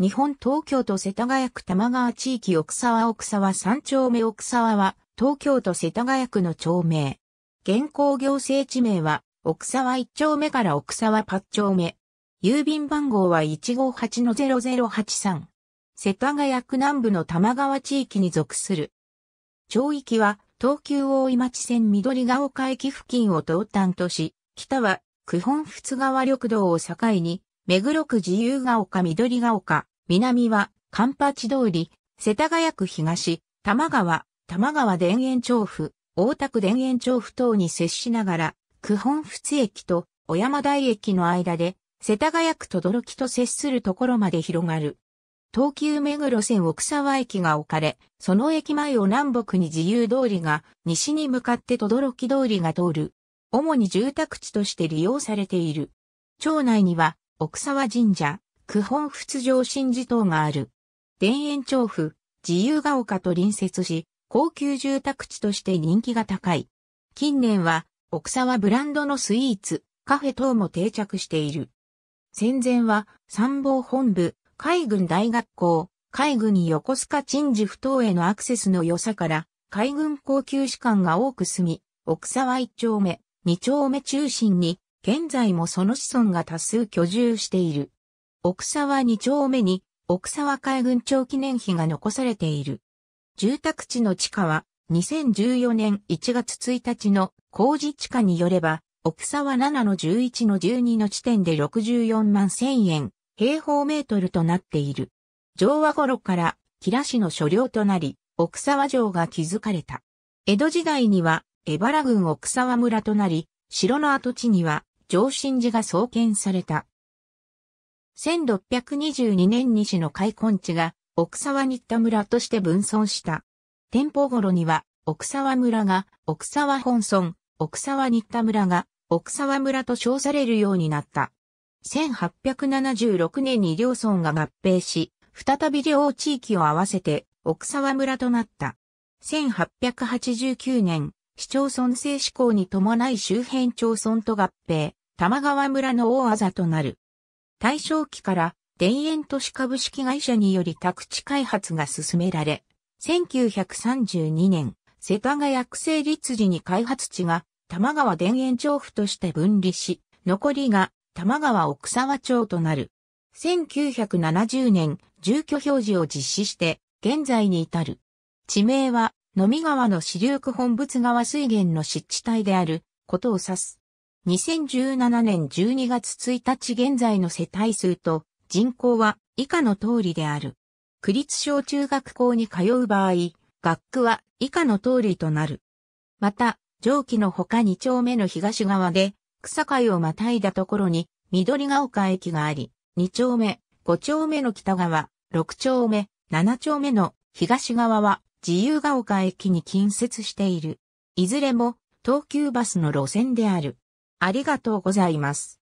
日本東京都世田谷区玉川地域奥沢奥沢三丁目奥沢は、東京都世田谷区の町名。現行行政地名は、奥沢一丁目から奥沢八丁目。郵便番号は158-0083。世田谷区南部の玉川地域に属する。町域は、東急大井町線緑ヶ丘駅付近を東端とし、北は、九本仏川緑道を境に、目黒区自由が丘緑が丘、南は、カンパチ通り、世田谷区東、多摩川、多摩川田園調布、大田区田園調布等に接しながら、九本仏駅と小山台駅の間で、世田谷区等々力と接するところまで広がる。東急目黒線奥沢駅が置かれ、その駅前を南北に自由通りが、西に向かって等々力通りが通る。主に住宅地として利用されている。町内には、奥沢神社、九本仏上神事等がある。田園調布、自由が丘と隣接し、高級住宅地として人気が高い。近年は、奥沢ブランドのスイーツ、カフェ等も定着している。戦前は、参謀本部、海軍大学校、海軍横須賀鎮守不等へのアクセスの良さから、海軍高級士官が多く住み、奥沢一丁目、二丁目中心に、現在もその子孫が多数居住している。奥沢2丁目に、奥沢海軍庁記念碑が残されている。住宅地の地下は、2014年1月1日の工事地下によれば、奥沢7の11の12の地点で64万1000円、平方メートルとなっている。昭和頃から、平市の所領となり、奥沢城が築かれた。江戸時代には、江原郡奥沢村となり、城の跡地には、上神寺が創建された。1622年西の開墾地が奥沢新田村として分村した。天保頃には奥沢村が奥沢本村、奥沢新田村が奥沢村と称されるようになった。1876年に両村が合併し、再び両地域を合わせて奥沢村となった。1889年、市町村制施行に伴い周辺町村と合併、玉川村の大あざとなる。大正期から田園都市株式会社により宅地開発が進められ、1932年、世田谷区成立時に開発地が玉川田園調布として分離し、残りが玉川奥沢町となる。1970年、住居表示を実施して、現在に至る。地名は、飲み川の支流区本仏川水源の湿地帯であることを指す。2017年12月1日現在の世帯数と人口は以下の通りである。区立小中学校に通う場合、学区は以下の通りとなる。また、上記のほか2丁目の東側で、草海をまたいだところに、緑ヶ丘駅があり、2丁目、5丁目の北側、6丁目、7丁目の東側は自由が丘駅に近接している。いずれも東急バスの路線である。ありがとうございます。